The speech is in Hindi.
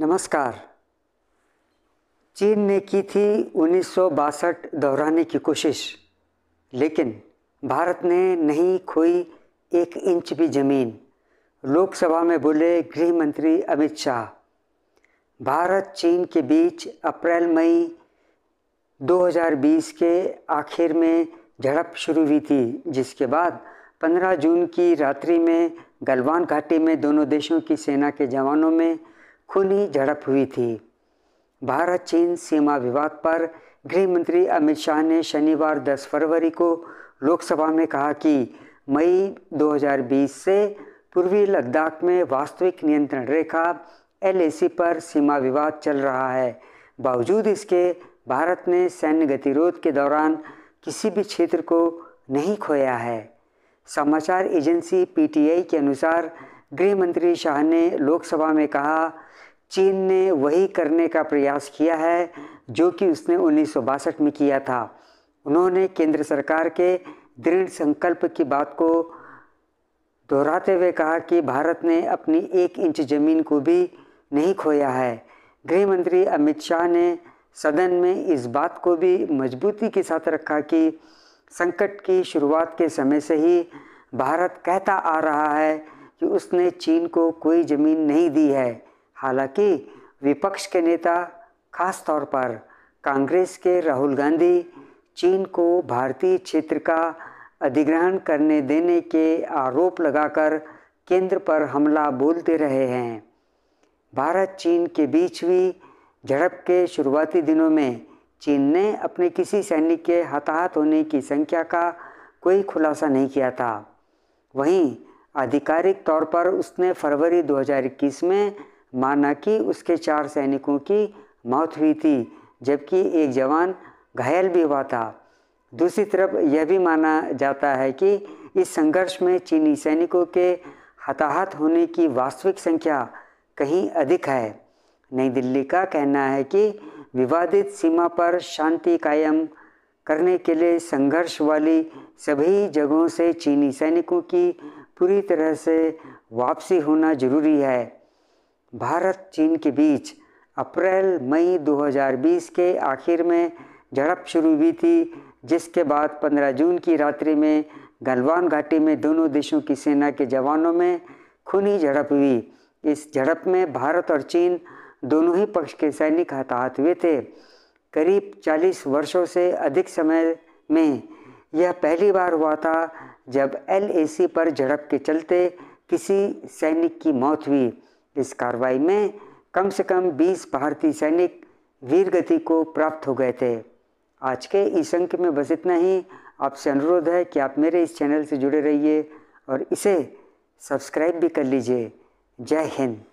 नमस्कार चीन ने की थी उन्नीस दोहराने की कोशिश लेकिन भारत ने नहीं खोई एक इंच भी ज़मीन लोकसभा में बोले गृह मंत्री अमित शाह भारत चीन के बीच अप्रैल मई 2020 के आखिर में झड़प शुरू हुई थी जिसके बाद 15 जून की रात्रि में गलवान घाटी में दोनों देशों की सेना के जवानों में खूनी झड़प हुई थी भारत चीन सीमा विवाद पर गृह मंत्री अमित शाह ने शनिवार 10 फरवरी को लोकसभा में कहा कि मई 2020 से पूर्वी लद्दाख में वास्तविक नियंत्रण रेखा एल पर सीमा विवाद चल रहा है बावजूद इसके भारत ने सैन्य गतिरोध के दौरान किसी भी क्षेत्र को नहीं खोया है समाचार एजेंसी पीटीआई के अनुसार गृह मंत्री शाह ने लोकसभा में कहा चीन ने वही करने का प्रयास किया है जो कि उसने उन्नीस में किया था उन्होंने केंद्र सरकार के दृढ़ संकल्प की बात को दोहराते हुए कहा कि भारत ने अपनी एक इंच ज़मीन को भी नहीं खोया है गृह मंत्री अमित शाह ने सदन में इस बात को भी मजबूती के साथ रखा कि संकट की शुरुआत के समय से ही भारत कहता आ रहा है कि उसने चीन को कोई ज़मीन नहीं दी है हालांकि विपक्ष के नेता खास तौर पर कांग्रेस के राहुल गांधी चीन को भारतीय क्षेत्र का अधिग्रहण करने देने के आरोप लगाकर केंद्र पर हमला बोलते रहे हैं भारत चीन के बीच भी झड़प के शुरुआती दिनों में चीन ने अपने किसी सैनिक के हताहत होने की संख्या का कोई खुलासा नहीं किया था वहीं आधिकारिक तौर पर उसने फरवरी 2021 में माना कि उसके चार सैनिकों की मौत हुई थी जबकि एक जवान घायल भी हुआ था दूसरी तरफ यह भी माना जाता है कि इस संघर्ष में चीनी सैनिकों के हताहत होने की वास्तविक संख्या कहीं अधिक है नई दिल्ली का कहना है कि विवादित सीमा पर शांति कायम करने के लिए संघर्ष वाली सभी जगहों से चीनी सैनिकों की पूरी तरह से वापसी होना जरूरी है भारत चीन के बीच अप्रैल मई 2020 के आखिर में झड़प शुरू हुई थी जिसके बाद 15 जून की रात्रि में गलवान घाटी में दोनों देशों की सेना के जवानों में खूनी झड़प हुई इस झड़प में भारत और चीन दोनों ही पक्ष के सैनिक हताहत हुए थे करीब 40 वर्षों से अधिक समय में यह पहली बार हुआ था जब एल पर झड़प के चलते किसी सैनिक की मौत हुई इस कार्रवाई में कम से कम 20 भारतीय सैनिक वीरगति को प्राप्त हो गए थे आज के इस अंक में बस इतना ही आपसे अनुरोध है कि आप मेरे इस चैनल से जुड़े रहिए और इसे सब्सक्राइब भी कर लीजिए जय हिंद